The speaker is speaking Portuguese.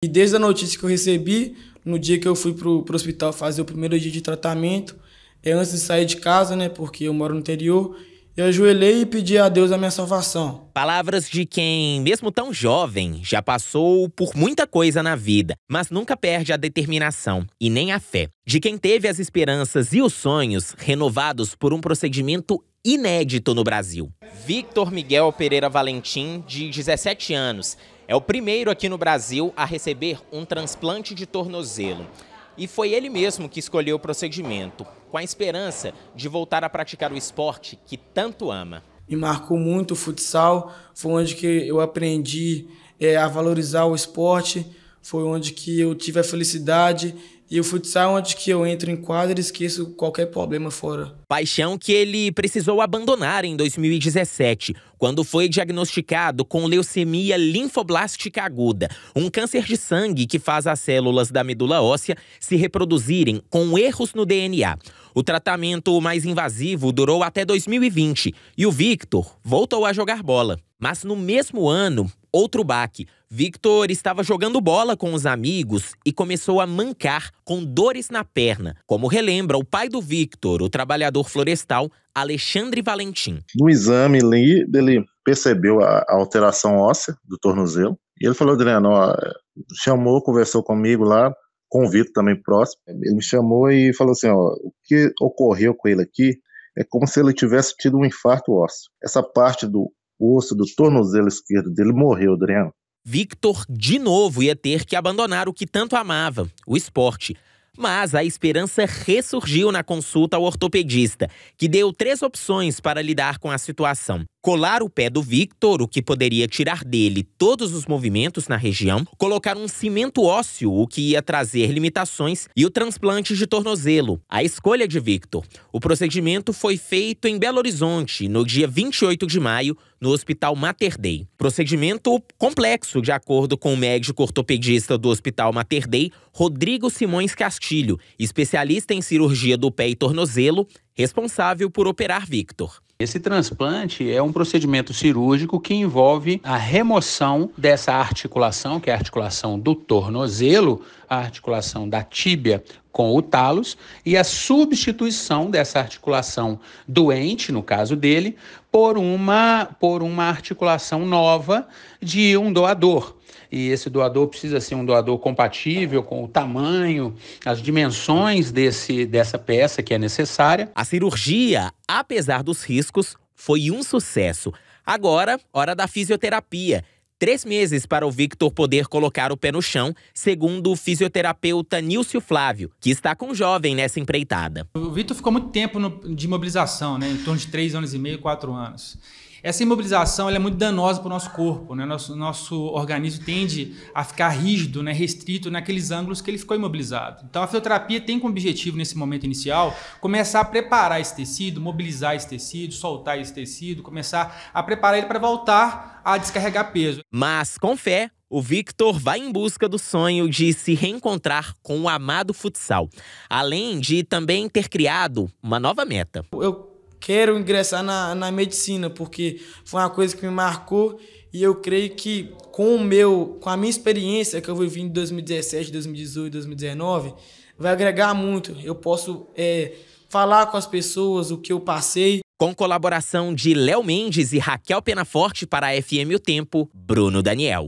E desde a notícia que eu recebi, no dia que eu fui pro, pro hospital fazer o primeiro dia de tratamento, é antes de sair de casa, né, porque eu moro no interior, eu ajoelhei e pedi a Deus a minha salvação. Palavras de quem, mesmo tão jovem, já passou por muita coisa na vida, mas nunca perde a determinação e nem a fé. De quem teve as esperanças e os sonhos renovados por um procedimento inédito no Brasil. Victor Miguel Pereira Valentim, de 17 anos, é o primeiro aqui no Brasil a receber um transplante de tornozelo. E foi ele mesmo que escolheu o procedimento, com a esperança de voltar a praticar o esporte que tanto ama. Me marcou muito o futsal, foi onde que eu aprendi é, a valorizar o esporte, foi onde que eu tive a felicidade e o futsal onde que eu entro em quadra e esqueço qualquer problema fora. Paixão que ele precisou abandonar em 2017, quando foi diagnosticado com leucemia linfoblástica aguda, um câncer de sangue que faz as células da medula óssea se reproduzirem com erros no DNA. O tratamento mais invasivo durou até 2020 e o Victor voltou a jogar bola. Mas no mesmo ano, outro baque. Victor estava jogando bola com os amigos e começou a mancar com dores na perna, como relembra o pai do Victor, o trabalhador florestal Alexandre Valentim. No exame ali, ele percebeu a alteração óssea do tornozelo e ele falou: Adriano, ó, chamou, conversou comigo lá, convite também próximo. Ele me chamou e falou assim: ó, o que ocorreu com ele aqui é como se ele tivesse tido um infarto ósseo. Essa parte do osso do tornozelo esquerdo dele morreu, Adriano. Victor de novo ia ter que abandonar o que tanto amava, o esporte. Mas a esperança ressurgiu na consulta ao ortopedista, que deu três opções para lidar com a situação colar o pé do Victor, o que poderia tirar dele todos os movimentos na região, colocar um cimento ósseo, o que ia trazer limitações, e o transplante de tornozelo, a escolha de Victor. O procedimento foi feito em Belo Horizonte, no dia 28 de maio, no Hospital Mater Dei. Procedimento complexo, de acordo com o médico ortopedista do Hospital Mater Dei, Rodrigo Simões Castilho, especialista em cirurgia do pé e tornozelo, responsável por operar Victor. Esse transplante é um procedimento cirúrgico que envolve a remoção dessa articulação, que é a articulação do tornozelo, a articulação da tíbia com o talos e a substituição dessa articulação doente, no caso dele, por uma, por uma articulação nova de um doador. E esse doador precisa ser um doador compatível com o tamanho, as dimensões desse, dessa peça que é necessária. A cirurgia, apesar dos riscos, foi um sucesso. Agora, hora da fisioterapia três meses para o Victor poder colocar o pé no chão, segundo o fisioterapeuta Nilcio Flávio, que está com o jovem nessa empreitada. O Victor ficou muito tempo no, de imobilização, né? em torno de três anos e meio, quatro anos. Essa imobilização é muito danosa para o nosso corpo, né? Nosso, nosso organismo tende a ficar rígido, né? restrito naqueles ângulos que ele ficou imobilizado. Então a fisioterapia tem como objetivo, nesse momento inicial, começar a preparar esse tecido, mobilizar esse tecido, soltar esse tecido, começar a preparar ele para voltar a descarregar peso. Mas, com fé, o Victor vai em busca do sonho de se reencontrar com o amado futsal, além de também ter criado uma nova meta. Eu quero ingressar na, na medicina, porque foi uma coisa que me marcou e eu creio que com o meu, com a minha experiência que eu vivi em 2017, 2018, 2019, vai agregar muito. Eu posso é, falar com as pessoas o que eu passei. Com colaboração de Léo Mendes e Raquel Penaforte para a FM O Tempo, Bruno Daniel.